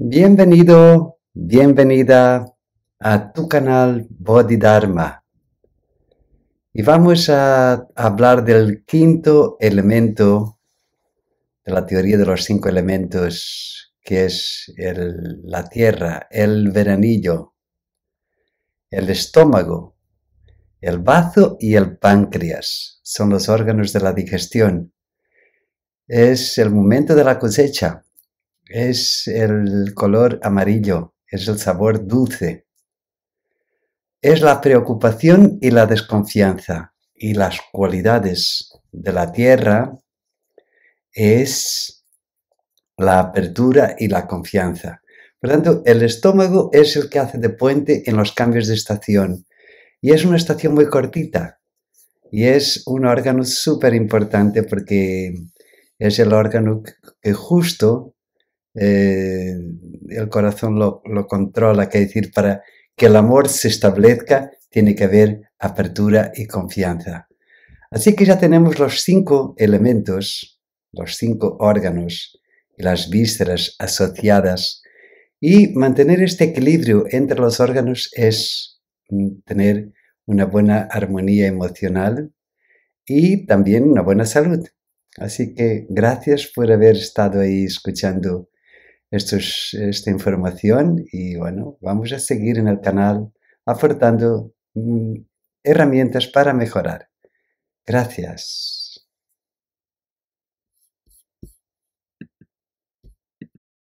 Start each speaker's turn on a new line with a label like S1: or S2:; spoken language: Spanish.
S1: Bienvenido, bienvenida a tu canal Bodhidharma. Y vamos a hablar del quinto elemento de la teoría de los cinco elementos, que es la tierra, el veranillo, el estómago, el bazo y el páncreas. Son los órganos de la digestión. Es el momento de la cosecha es el color amarillo, es el sabor dulce. Es la preocupación y la desconfianza y las cualidades de la tierra es la apertura y la confianza. Por tanto, el estómago es el que hace de puente en los cambios de estación. Y es una estación muy cortita. Y es un órgano súper importante porque es el órgano que justo eh, el corazón lo, lo controla, que decir, para que el amor se establezca tiene que haber apertura y confianza. Así que ya tenemos los cinco elementos, los cinco órganos y las vísceras asociadas. Y mantener este equilibrio entre los órganos es mm, tener una buena armonía emocional y también una buena salud. Así que gracias por haber estado ahí escuchando es esta información y bueno, vamos a seguir en el canal aportando mm, herramientas para mejorar. Gracias.